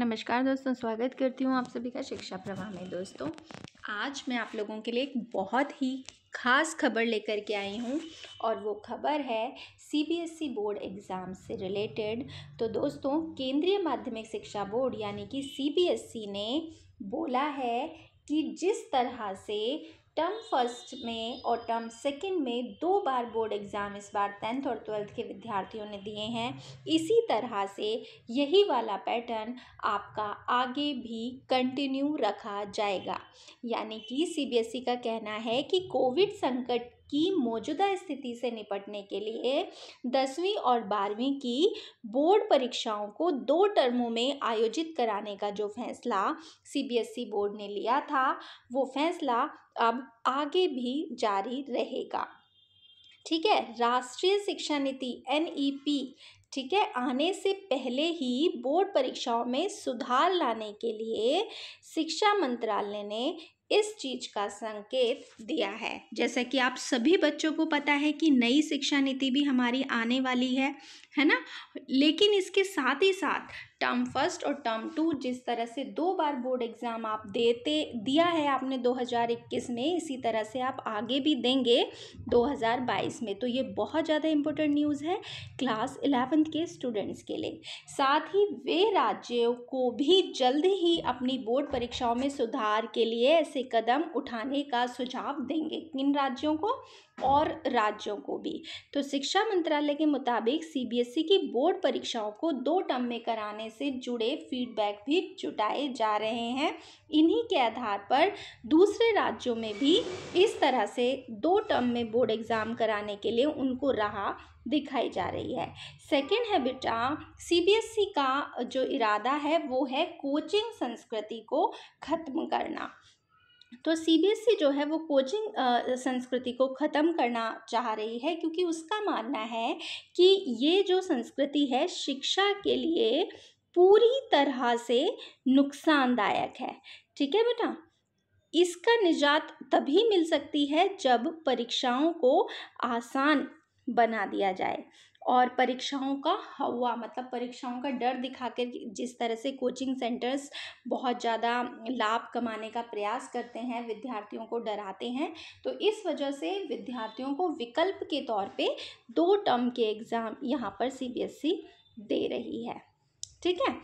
नमस्कार दोस्तों स्वागत करती हूँ आप सभी का शिक्षा प्रवाह में दोस्तों आज मैं आप लोगों के लिए एक बहुत ही खास खबर लेकर के आई हूँ और वो खबर है सीबीएसई e बोर्ड एग्ज़ाम से रिलेटेड तो दोस्तों केंद्रीय माध्यमिक शिक्षा बोर्ड यानी कि सीबीएसई e ने बोला है कि जिस तरह से टर्म फर्स्ट में और टर्म सेकंड में दो बार बोर्ड एग्ज़ाम इस बार टेंथ और ट्वेल्थ के विद्यार्थियों ने दिए हैं इसी तरह से यही वाला पैटर्न आपका आगे भी कंटिन्यू रखा जाएगा यानी कि सीबीएसई e का कहना है कि कोविड संकट की मौजूदा स्थिति से निपटने के लिए दसवीं और बारहवीं की बोर्ड परीक्षाओं को दो टर्मों में आयोजित कराने का जो फैसला सीबीएसई बोर्ड ने लिया था वो फैसला अब आगे भी जारी रहेगा ठीक है राष्ट्रीय शिक्षा नीति एन ठीक है आने से पहले ही बोर्ड परीक्षाओं में सुधार लाने के लिए शिक्षा मंत्रालय ने इस चीज का संकेत दिया है जैसा कि आप सभी बच्चों को पता है कि नई शिक्षा नीति भी हमारी आने वाली है है ना लेकिन इसके साथ ही साथ टर्म फर्स्ट और टर्म टू जिस तरह से दो बार बोर्ड एग्ज़ाम आप देते दिया है आपने 2021 में इसी तरह से आप आगे भी देंगे 2022 में तो ये बहुत ज़्यादा इम्पोर्टेंट न्यूज़ है क्लास इलेवेंथ के स्टूडेंट्स के लिए साथ ही वे राज्यों को भी जल्द ही अपनी बोर्ड परीक्षाओं में सुधार के लिए ऐसे कदम उठाने का सुझाव देंगे किन राज्यों को और राज्यों को भी तो शिक्षा मंत्रालय के मुताबिक सीबीएसई की बोर्ड परीक्षाओं को दो टर्म में कराने से जुड़े फीडबैक भी जुटाए जा रहे हैं इन्हीं के आधार पर दूसरे राज्यों में भी इस तरह से दो टर्म में बोर्ड एग्ज़ाम कराने के लिए उनको राह दिखाई जा रही है सेकेंड है बेटा सीबीएसई का जो इरादा है वो है कोचिंग संस्कृति को ख़त्म करना तो सीबीएसई e जो है वो कोचिंग संस्कृति को ख़त्म करना चाह रही है क्योंकि उसका मानना है कि ये जो संस्कृति है शिक्षा के लिए पूरी तरह से नुकसानदायक है ठीक है बेटा इसका निजात तभी मिल सकती है जब परीक्षाओं को आसान बना दिया जाए और परीक्षाओं का हवा मतलब परीक्षाओं का डर दिखा कर जिस तरह से कोचिंग सेंटर्स बहुत ज़्यादा लाभ कमाने का प्रयास करते हैं विद्यार्थियों को डराते हैं तो इस वजह से विद्यार्थियों को विकल्प के तौर पे दो टर्म के एग्ज़ाम यहाँ पर सीबीएसई दे रही है ठीक है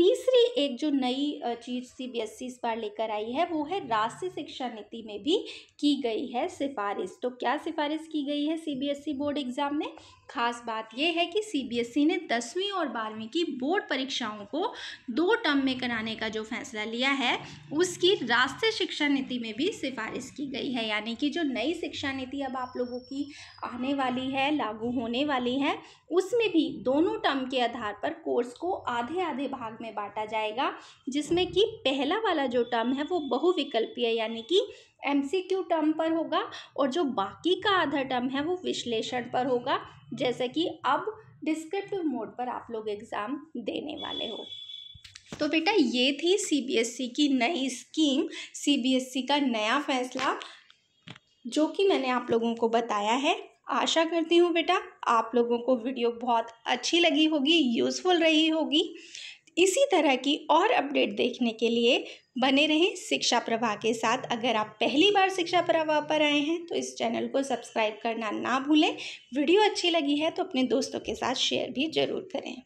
तीसरी एक जो नई चीज़ सी बी सीबीएसई इस बार लेकर आई है वो है राष्ट्रीय शिक्षा नीति में भी की गई है सिफारिश तो क्या सिफारिश की गई है C B S E board exam में खास बात यह है कि सी बी एस ई ने दसवीं और बारहवीं की बोर्ड परीक्षाओं को दो टर्म में कराने का जो फैसला लिया है उसकी राष्ट्रीय शिक्षा नीति में भी सिफारिश की गई है यानी कि जो नई शिक्षा नीति अब आप लोगों की आने वाली है लागू होने वाली है उसमें भी दोनों टर्म के आधार पर कोर्स को आधे आधे भाग में में बांटा जाएगा जिसमें कि पहला वाला जो टर्म है वो बहुविकल्पीय यानी कि एमसीक्यू टर्म पर होगा और जो बाकी का आधा टर्म है वो विश्लेषण पर होगा जैसे कि अब डिस्क्रिप्टिव मोड पर आप लोग एग्ज़ाम देने वाले हो तो बेटा ये थी सीबीएसई e की नई स्कीम सीबीएसई e का नया फैसला जो कि मैंने आप लोगों को बताया है आशा करती हूँ बेटा आप लोगों को वीडियो बहुत अच्छी लगी होगी यूज़फुल रही होगी इसी तरह की और अपडेट देखने के लिए बने रहें शिक्षा प्रवाह के साथ अगर आप पहली बार शिक्षा प्रवाह पर आए हैं तो इस चैनल को सब्सक्राइब करना ना भूलें वीडियो अच्छी लगी है तो अपने दोस्तों के साथ शेयर भी ज़रूर करें